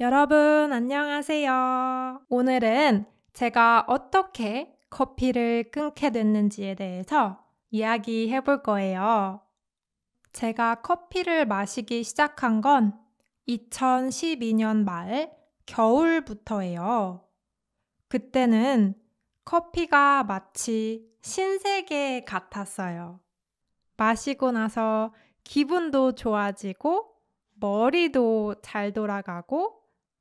여러분, 안녕하세요. 오늘은 제가 어떻게 커피를 끊게 됐는지에 대해서 이야기해 볼 거예요. 제가 커피를 마시기 시작한 건 2012년 말 겨울부터예요. 그때는 커피가 마치 신세계 같았어요. 마시고 나서 기분도 좋아지고 머리도 잘 돌아가고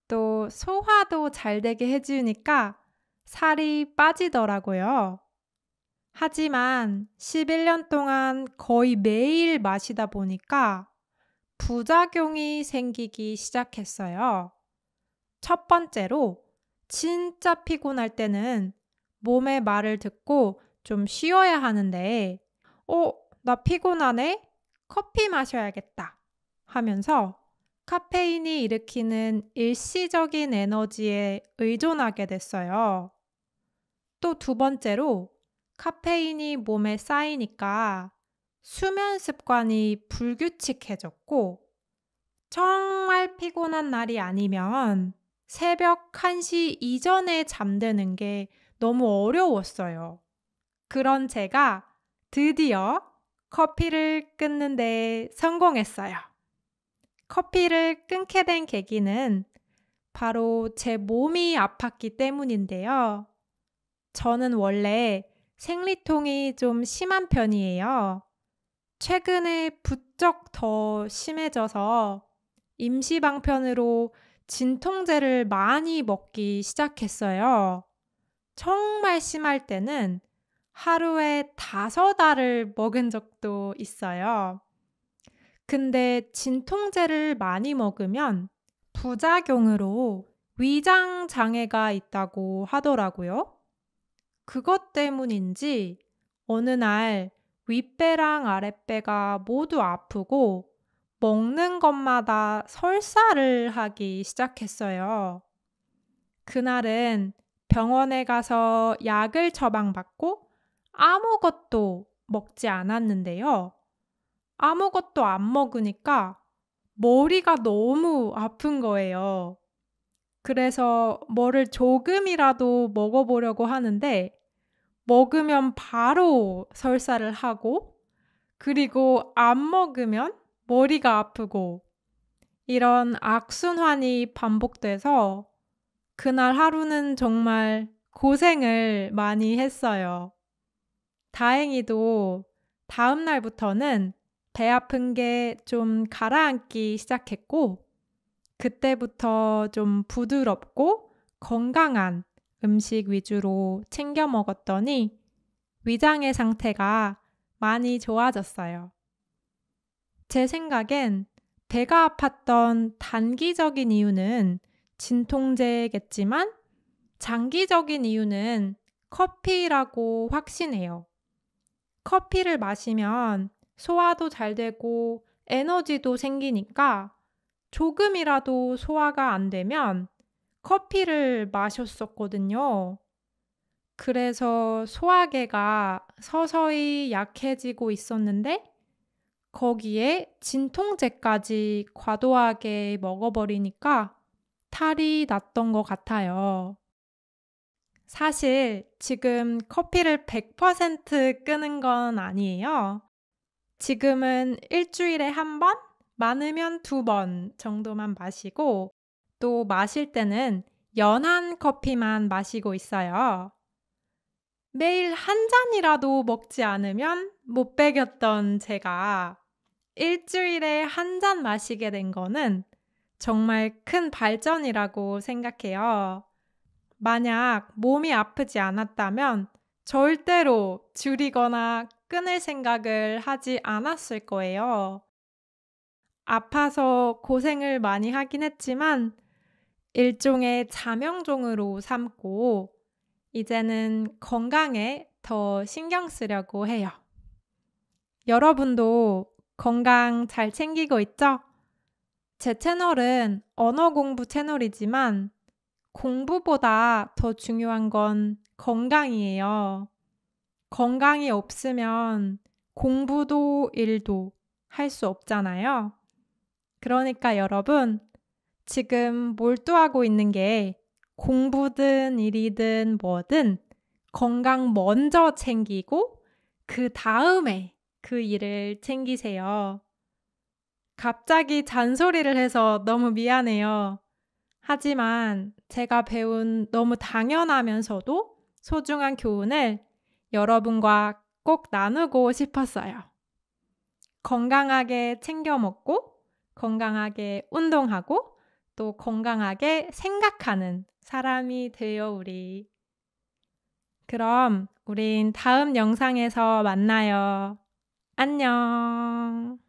또 소화도 잘 되게 해주니까 살이 빠지더라고요. 하지만 11년 동안 거의 매일 마시다 보니까 부작용이 생기기 시작했어요. 첫 번째로 진짜 피곤할 때는 몸의 말을 듣고 좀 쉬어야 하는데, 어, 나 피곤하네? 커피 마셔야겠다. 하면서 카페인이 일으키는 일시적인 에너지에 의존하게 됐어요. 또 두 번째로 카페인이 몸에 쌓이니까 수면 습관이 불규칙해졌고 정말 피곤한 날이 아니면 새벽 1시 이전에 잠드는 게 너무 어려웠어요. 그런 제가 드디어 커피를 끊는데 성공했어요. 커피를 끊게 된 계기는 바로 제 몸이 아팠기 때문인데요. 저는 원래 생리통이 좀 심한 편이에요. 최근에 부쩍 더 심해져서 임시방편으로 진통제를 많이 먹기 시작했어요. 정말 심할 때는 하루에 다섯 알을 먹은 적도 있어요. 근데 진통제를 많이 먹으면 부작용으로 위장 장애가 있다고 하더라고요. 그것 때문인지 어느 날 윗배랑 아랫배가 모두 아프고 먹는 것마다 설사를 하기 시작했어요. 그날은 병원에 가서 약을 처방받고 아무것도 먹지 않았는데요. 아무것도 안 먹으니까 머리가 너무 아픈 거예요. 그래서 뭐를 조금이라도 먹어보려고 하는데 먹으면 바로 설사를 하고 그리고 안 먹으면 머리가 아프고 이런 악순환이 반복돼서 그날 하루는 정말 고생을 많이 했어요. 다행히도 다음 날부터는 배 아픈 게 좀 가라앉기 시작했고, 그때부터 좀 부드럽고 건강한 음식 위주로 챙겨 먹었더니 위장의 상태가 많이 좋아졌어요. 제 생각엔 배가 아팠던 단기적인 이유는 진통제겠지만 장기적인 이유는 커피라고 확신해요. 커피를 마시면 소화도 잘 되고 에너지도 생기니까 조금이라도 소화가 안 되면 커피를 마셨었거든요. 그래서 소화계가 서서히 약해지고 있었는데 거기에 진통제까지 과도하게 먹어버리니까 탈이 났던 것 같아요. 사실 지금 커피를 100% 끊은 건 아니에요. 지금은 일주일에 한 번, 많으면 두 번 정도만 마시고 또 마실 때는 연한 커피만 마시고 있어요. 매일 한 잔이라도 먹지 않으면 못 배겼던 제가 일주일에 한 잔 마시게 된 거는 정말 큰 발전이라고 생각해요. 만약 몸이 아프지 않았다면 절대로 줄이거나 끊을 생각을 하지 않았을 거예요. 아파서 고생을 많이 하긴 했지만 일종의 자명종으로 삼고 이제는 건강에 더 신경 쓰려고 해요. 여러분도 건강 잘 챙기고 있죠? 제 채널은 언어 공부 채널이지만 공부보다 더 중요한 건 건강이에요. 건강이 없으면 공부도 일도 할 수 없잖아요. 그러니까 여러분, 지금 몰두하고 있는 게 공부든 일이든 뭐든 건강 먼저 챙기고 그 다음에 그 일을 챙기세요. 갑자기 잔소리를 해서 너무 미안해요. 하지만 제가 배운 너무 당연하면서도 소중한 교훈을 여러분과 꼭 나누고 싶었어요. 건강하게 챙겨 먹고, 건강하게 운동하고, 또 건강하게 생각하는 사람이 되요, 우리. 그럼 우린 다음 영상에서 만나요. 안녕.